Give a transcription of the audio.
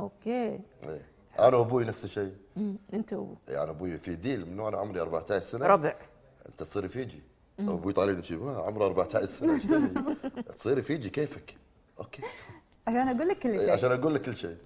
اوكي إيه. انا وابوي نفس الشيء انت وابوك يعني ابوي في ديل من وانا عمري 14 سنه ربع انت تصيري فيجي ابوي طالع لي آه، عمره 14 سنه تصيري فيجي كيفك اوكي عشان اقول لك كل إيه، شيء عشان اقول لك كل شيء